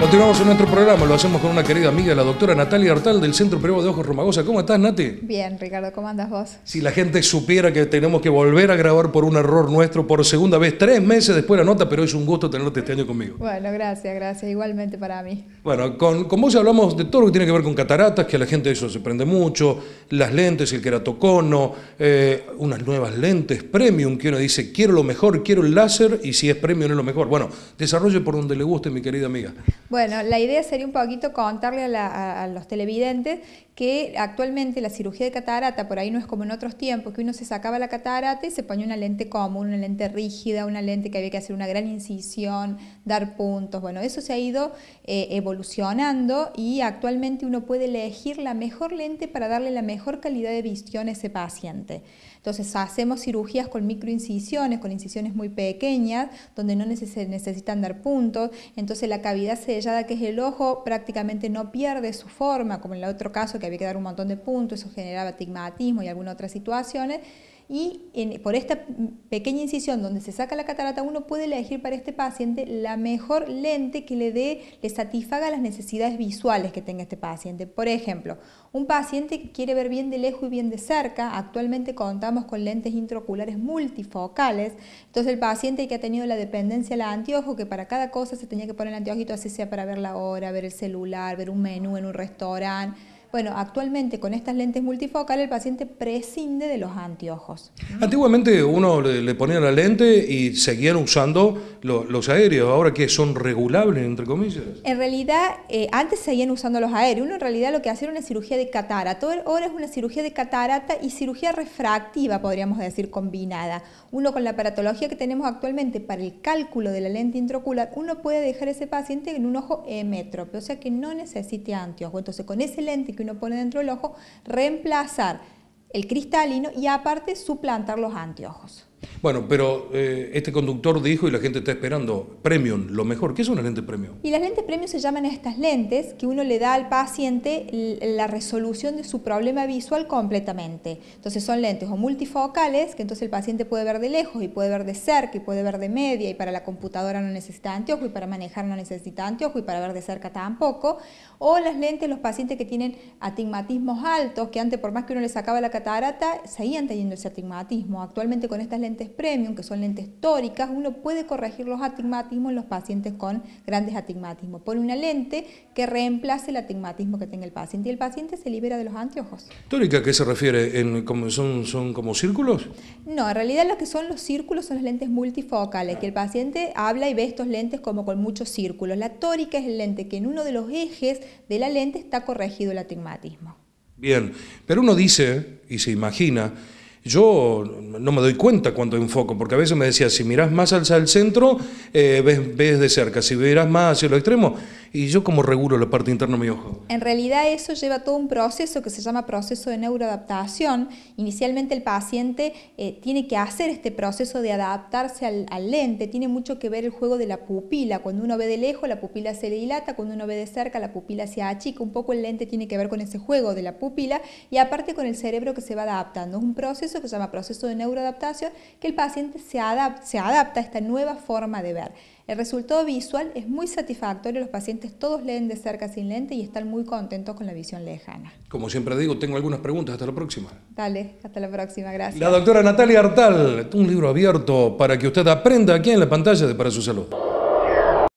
Continuamos en nuestro programa, lo hacemos con una querida amiga, la doctora Natalia Artal del Centro Prueba de Ojos Romagosa. ¿Cómo estás, Nati? Bien, Ricardo, ¿cómo andas vos? Si la gente supiera que tenemos que volver a grabar por un error nuestro por segunda vez, tres meses después la nota, pero es un gusto tenerte este año conmigo. Bueno, gracias, gracias, igualmente para mí. Bueno, con, con vos hablamos de todo lo que tiene que ver con cataratas, que a la gente eso se prende mucho, las lentes, el queratocono, eh, unas nuevas lentes premium, que uno dice, quiero lo mejor, quiero el láser, y si es premium es lo mejor. Bueno, desarrolle por donde le guste, mi querida amiga. Bueno, la idea sería un poquito contarle a, los televidentes que actualmente la cirugía de catarata, por ahí no es como en otros tiempos, que uno se sacaba la catarata y se ponía una lente común, una lente rígida, una lente que había que hacer una gran incisión, dar puntos. Bueno, eso se ha ido eh, evolucionando y actualmente uno puede elegir la mejor lente para darle la mejor calidad de visión a ese paciente. Entonces hacemos cirugías con microincisiones, con incisiones muy pequeñas, donde no necesitan dar puntos, entonces la cavidad se ya que es el ojo prácticamente no pierde su forma, como en el otro caso que había que dar un montón de puntos, eso generaba astigmatismo y algunas otras situaciones, y en, por esta pequeña incisión donde se saca la catarata, uno puede elegir para este paciente la mejor lente que le dé, le satisfaga las necesidades visuales que tenga este paciente. Por ejemplo, un paciente que quiere ver bien de lejos y bien de cerca, actualmente contamos con lentes intraoculares multifocales, entonces el paciente que ha tenido la dependencia la anteojo, que para cada cosa se tenía que poner el anteojito, así sea para ver la hora, ver el celular, ver un menú en un restaurante, bueno, actualmente con estas lentes multifocales el paciente prescinde de los anteojos. Antiguamente uno le, ponía la lente y seguían usando los aéreos, ahora que son regulables, entre comillas. En realidad, eh, antes seguían usando los aéreos, uno en realidad lo que hacía era una cirugía de catarata, ahora es una cirugía de catarata y cirugía refractiva, podríamos decir, combinada. Uno con la aparatología que tenemos actualmente para el cálculo de la lente intraocular, uno puede dejar a ese paciente en un ojo emétrope, o sea que no necesite anteojos. Entonces con ese lente y uno pone dentro del ojo, reemplazar el cristalino y aparte suplantar los anteojos. Bueno, pero eh, este conductor dijo y la gente está esperando premium, lo mejor. ¿Qué es una lente premium? Y las lentes premium se llaman estas lentes que uno le da al paciente la resolución de su problema visual completamente. Entonces son lentes o multifocales, que entonces el paciente puede ver de lejos y puede ver de cerca y puede ver de media y para la computadora no necesita anteojo y para manejar no necesita anteojo y para ver de cerca tampoco. O las lentes, los pacientes que tienen atigmatismos altos, que antes por más que uno le sacaba la catarata, seguían teniendo ese atigmatismo. Actualmente con estas lentes premium, que son lentes tóricas, uno puede corregir los atigmatismos en los pacientes con grandes atigmatismos. por una lente que reemplace el atigmatismo que tenga el paciente y el paciente se libera de los anteojos. ¿Tórica a qué se refiere? son, ¿Son como círculos? No, en realidad lo que son los círculos son las lentes multifocales, que el paciente habla y ve estos lentes como con muchos círculos. La tórica es el lente que en uno de los ejes de la lente está corregido el atigmatismo. Bien, pero uno dice y se imagina yo no me doy cuenta cuando enfoco, porque a veces me decía, si mirás más al centro, eh, ves, ves de cerca, si mirás más hacia los extremos, y yo como regulo la parte interna de mi ojo. En realidad eso lleva todo un proceso que se llama proceso de neuroadaptación. Inicialmente el paciente eh, tiene que hacer este proceso de adaptarse al, lente, tiene mucho que ver el juego de la pupila. Cuando uno ve de lejos la pupila se dilata, cuando uno ve de cerca la pupila se achica, un poco el lente tiene que ver con ese juego de la pupila y aparte con el cerebro que se va adaptando. Es un proceso que se llama proceso de neuroadaptación que el paciente se se adapta a esta nueva forma de ver. El resultado visual es muy satisfactorio, los pacientes todos leen de cerca sin lente y están muy contentos con la visión lejana. Como siempre digo, tengo algunas preguntas, hasta la próxima. Dale, hasta la próxima, gracias. La doctora Natalia Artal, un libro abierto para que usted aprenda aquí en la pantalla de Para su Salud.